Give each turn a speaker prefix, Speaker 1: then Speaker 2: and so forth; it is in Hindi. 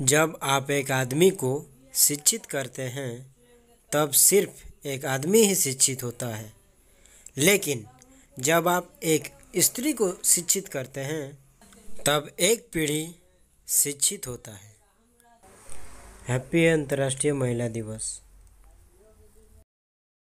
Speaker 1: जब आप एक आदमी को शिक्षित करते हैं तब सिर्फ एक आदमी ही शिक्षित होता है लेकिन जब आप एक स्त्री को शिक्षित करते हैं तब एक पीढ़ी शिक्षित होता है हैप्पी अंतर्राष्ट्रीय महिला दिवस